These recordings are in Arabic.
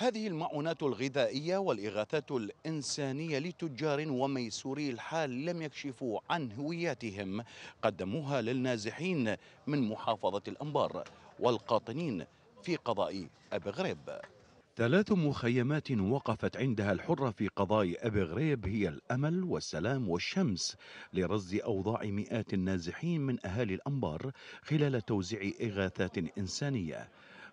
هذه المعونات الغذائية والإغاثات الإنسانية لتجار وميسوري الحال لم يكشفوا عن هوياتهم قدموها للنازحين من محافظة الأنبار والقاطنين في قضاء أبي غريب ثلاث مخيمات وقفت عندها الحرة في قضاء أبي غريب هي الأمل والسلام والشمس لرصد أوضاع مئات النازحين من أهالي الأنبار خلال توزيع إغاثات إنسانية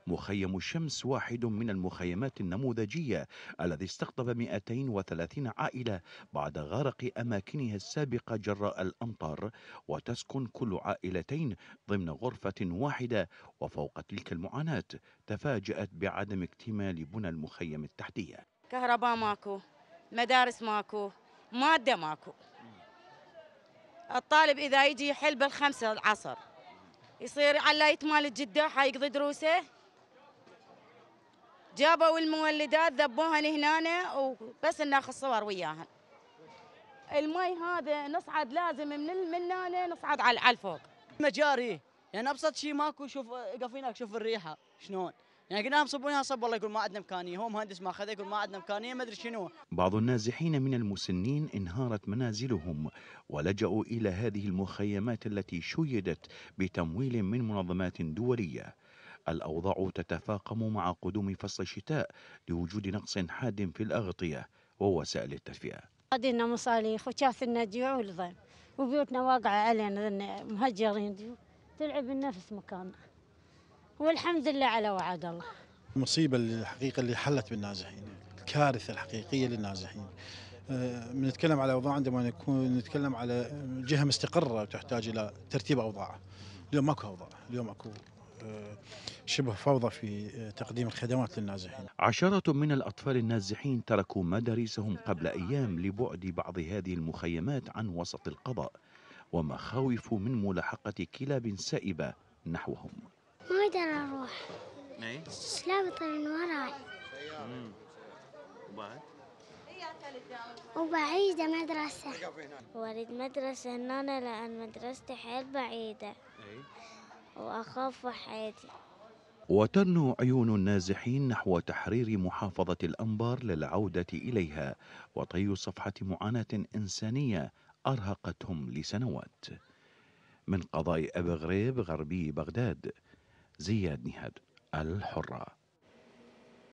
مخيم الشمس واحد من المخيمات النموذجية الذي استقطب 230 عائلة بعد غرق أماكنها السابقة جراء الأمطار وتسكن كل عائلتين ضمن غرفة واحدة وفوق تلك المعاناة تفاجأت بعدم اكتمال بنى المخيم التحتية كهرباء ماكو مدارس ماكو مادة ماكو الطالب إذا يجي يحل بالخمسة العصر يصير على يتمال الجدة حيقضي دروسه جابوا المولدات ذبوهن هنا وبس ناخذ صور وياهن المي هذا نصعد لازم من من هنا نصعد على الفوق مجاري يعني ابسط شيء ماكو شوف قفيناك شوف الريحه شلون يعني قلنا لهم صبوا صب والله يقول ما عندنا امكانيه هو مهندس ما اخذها يقول ما عندنا امكانيه ما ادري شنو بعض النازحين من المسنين انهارت منازلهم ولجأوا الى هذه المخيمات التي شيدت بتمويل من منظمات دوليه الأوضاع تتفاقم مع قدوم فصل الشتاء لوجود نقص حاد في الأغطية ووسائل التدفئة قدنا مصاريخ وشافنا جوع والضيم وبيوتنا واقعة علينا مهجرين تلعب النفس مكاننا والحمد لله على وعد الله المصيبة الحقيقة اللي حلت بالنازحين الكارثة الحقيقية للنازحين آه، بنتكلم على اوضاع عندما نكون نتكلم على جهه مستقره تحتاج الى ترتيب اوضاعها اليوم ماكو اوضاع اليوم اكو شبه فوضى في تقديم الخدمات للنازحين عشرة من الأطفال النازحين تركوا مدارسهم قبل أيام لبعد بعض هذه المخيمات عن وسط القضاء ومخاوف من ملاحقة كلاب سائبة نحوهم ما أقدر أروح كلاب تطير من وراي وبعد وبعيدة مدرسة وارد مدرسة هنا لأن مدرستي حيل بعيدة أي. وأخاف حياتي وترنو عيون النازحين نحو تحرير محافظة الأنبار للعودة إليها وطي صفحة معاناة إنسانية أرهقتهم لسنوات من قضاء أبي غريب غربي بغداد زياد نهاد الحره